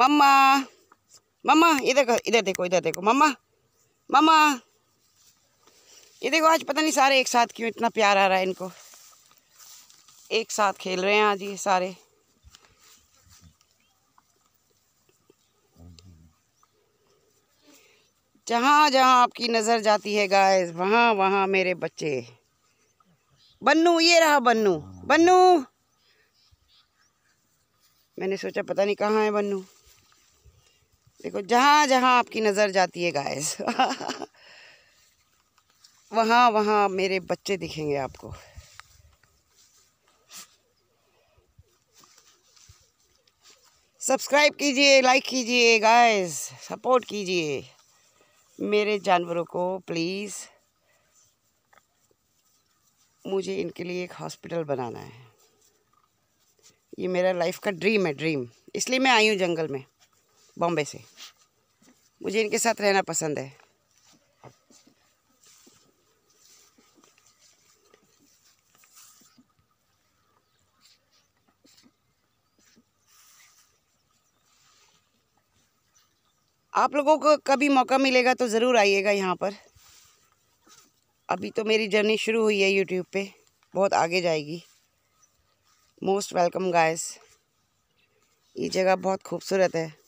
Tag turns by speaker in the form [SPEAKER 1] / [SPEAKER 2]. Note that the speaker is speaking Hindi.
[SPEAKER 1] मम्मा मम्मा इधर इधर देखो इधर देखो मम्मा मम्मा ये देखो आज पता नहीं सारे एक साथ क्यों इतना प्यार आ रहा है इनको एक साथ खेल रहे हैं आज ये सारे जहाँ जहाँ आपकी नज़र जाती है गाय वहाँ वहाँ मेरे बच्चे बन्नू ये रहा बन्नू बन्नू मैंने सोचा पता नहीं कहाँ है बन्नू देखो जहाँ जहाँ आपकी नज़र जाती है गाय वहाँ वहाँ मेरे बच्चे दिखेंगे आपको सब्सक्राइब कीजिए लाइक कीजिए गाइस सपोर्ट कीजिए मेरे जानवरों को प्लीज़ मुझे इनके लिए एक हॉस्पिटल बनाना है ये मेरा लाइफ का ड्रीम है ड्रीम इसलिए मैं आई हूँ जंगल में बॉम्बे से मुझे इनके साथ रहना पसंद है आप लोगों को कभी मौका मिलेगा तो ज़रूर आइएगा यहाँ पर अभी तो मेरी जर्नी शुरू हुई है यूट्यूब पे बहुत आगे जाएगी मोस्ट वेलकम गाइस ये जगह बहुत खूबसूरत है